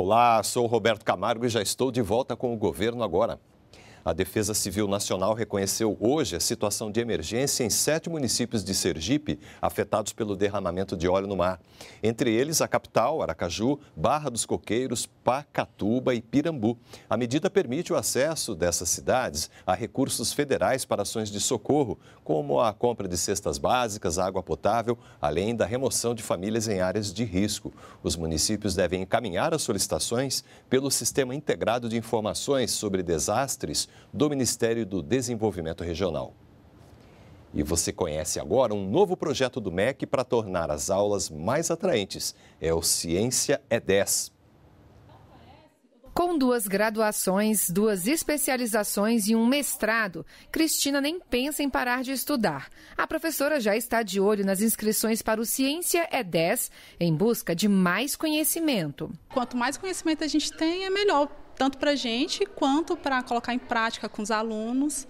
Olá, sou Roberto Camargo e já estou de volta com o governo agora. A Defesa Civil Nacional reconheceu hoje a situação de emergência em sete municípios de Sergipe afetados pelo derramamento de óleo no mar. Entre eles, a capital, Aracaju, Barra dos Coqueiros, Pacatuba e Pirambu. A medida permite o acesso dessas cidades a recursos federais para ações de socorro, como a compra de cestas básicas, água potável, além da remoção de famílias em áreas de risco. Os municípios devem encaminhar as solicitações pelo Sistema Integrado de Informações sobre Desastres do Ministério do Desenvolvimento Regional. E você conhece agora um novo projeto do MEC para tornar as aulas mais atraentes. É o Ciência é 10 com duas graduações, duas especializações e um mestrado, Cristina nem pensa em parar de estudar. A professora já está de olho nas inscrições para o Ciência é 10 em busca de mais conhecimento. Quanto mais conhecimento a gente tem, é melhor, tanto para a gente quanto para colocar em prática com os alunos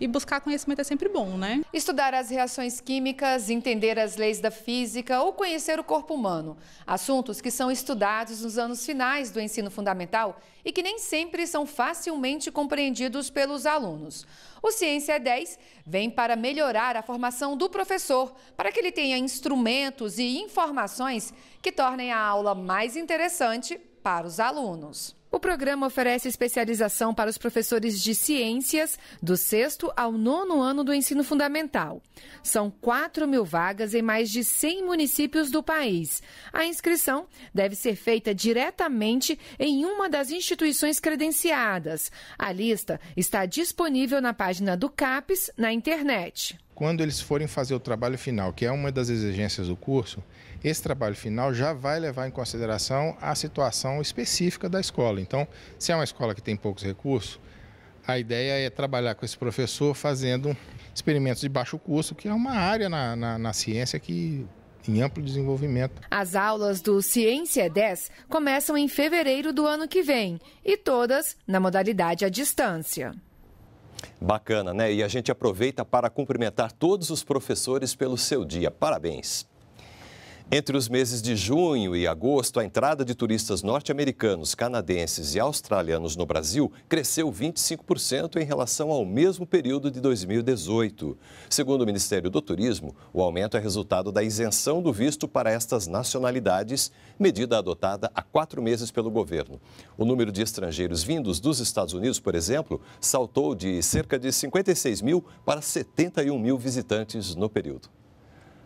e buscar conhecimento é sempre bom, né? Estudar as reações químicas, entender as leis da física ou conhecer o corpo humano. Assuntos que são estudados nos anos finais do ensino fundamental e que nem sempre são facilmente compreendidos pelos alunos. O Ciência 10 vem para melhorar a formação do professor, para que ele tenha instrumentos e informações que tornem a aula mais interessante para os alunos. O programa oferece especialização para os professores de ciências do sexto ao nono ano do ensino fundamental. São 4 mil vagas em mais de 100 municípios do país. A inscrição deve ser feita diretamente em uma das instituições credenciadas. A lista está disponível na página do CAPES na internet quando eles forem fazer o trabalho final, que é uma das exigências do curso, esse trabalho final já vai levar em consideração a situação específica da escola. Então, se é uma escola que tem poucos recursos, a ideia é trabalhar com esse professor fazendo experimentos de baixo custo, que é uma área na, na, na ciência que em amplo desenvolvimento. As aulas do Ciência 10 é começam em fevereiro do ano que vem e todas na modalidade à distância. Bacana, né? E a gente aproveita para cumprimentar todos os professores pelo seu dia. Parabéns! Entre os meses de junho e agosto, a entrada de turistas norte-americanos, canadenses e australianos no Brasil cresceu 25% em relação ao mesmo período de 2018. Segundo o Ministério do Turismo, o aumento é resultado da isenção do visto para estas nacionalidades, medida adotada há quatro meses pelo governo. O número de estrangeiros vindos dos Estados Unidos, por exemplo, saltou de cerca de 56 mil para 71 mil visitantes no período.